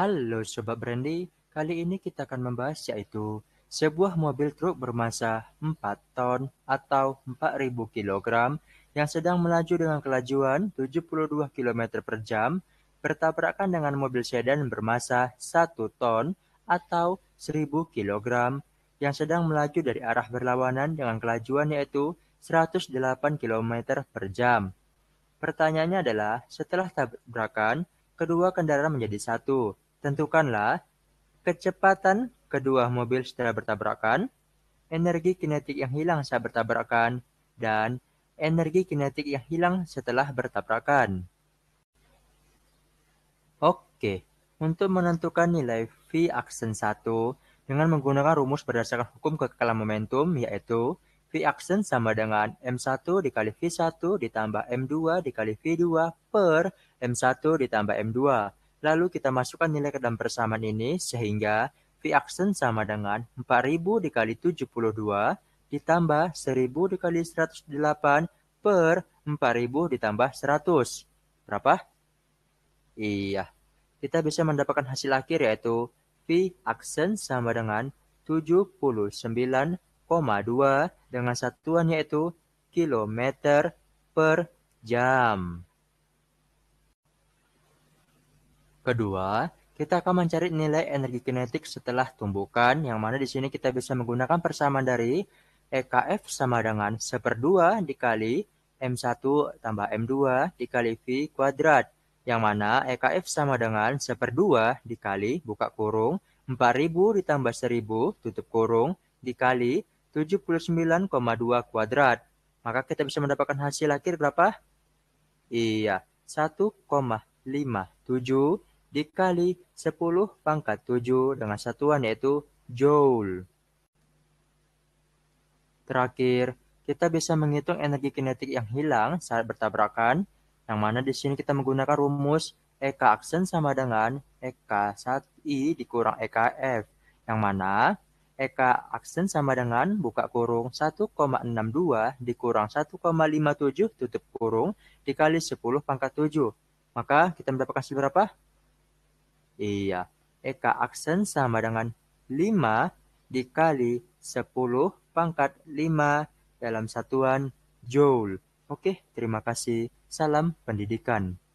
Halo Sobat Brandy, kali ini kita akan membahas yaitu sebuah mobil truk bermasa 4 ton atau 4000 kg yang sedang melaju dengan kelajuan 72 km per jam bertabrakan dengan mobil sedan bermassa 1 ton atau 1000 kg yang sedang melaju dari arah berlawanan dengan kelajuan yaitu 108 km per jam. Pertanyaannya adalah, setelah tabrakan, kedua kendaraan menjadi satu, Tentukanlah kecepatan kedua mobil setelah bertabrakan, energi kinetik yang hilang saat bertabrakan, dan energi kinetik yang hilang setelah bertabrakan. Oke, untuk menentukan nilai V aksen 1 dengan menggunakan rumus berdasarkan hukum kekekalan momentum, yaitu V aksen sama dengan M1 dikali V1 ditambah M2 dikali V2 per M1 ditambah M2 Lalu kita masukkan nilai ke dalam persamaan ini sehingga V-aksen sama dengan 4000 dikali 72 ditambah 1000 dikali 108 per 4000 ditambah 100. Berapa? Iya. Kita bisa mendapatkan hasil akhir yaitu V aksen sama dengan 79,2 dengan satuan yaitu kilometer per jam. Kedua, kita akan mencari nilai energi kinetik setelah tumbukan, yang mana di sini kita bisa menggunakan persamaan dari EKF sama dengan seperdua dikali M1 tambah M2 dikali V kuadrat, yang mana EKF sama dengan seperdua dikali buka kurung 4000 ditambah 1000 tutup kurung dikali 79,2 kuadrat. Maka kita bisa mendapatkan hasil akhir berapa? Iya, 1,57 dikali 10 pangkat 7 dengan satuan yaitu joule. Terakhir, kita bisa menghitung energi kinetik yang hilang saat bertabrakan, yang mana di sini kita menggunakan rumus EK aksen sama dengan EK saat i dikurang EKF, yang mana EK aksen sama dengan buka kurung 1,62 dikurang 1,57 tutup kurung dikali 10 pangkat 7. Maka kita mendapatkan hasil berapa? Iya, Eka aksen sama dengan 5 dikali 10 pangkat 5 dalam satuan joule. Oke, terima kasih. Salam pendidikan.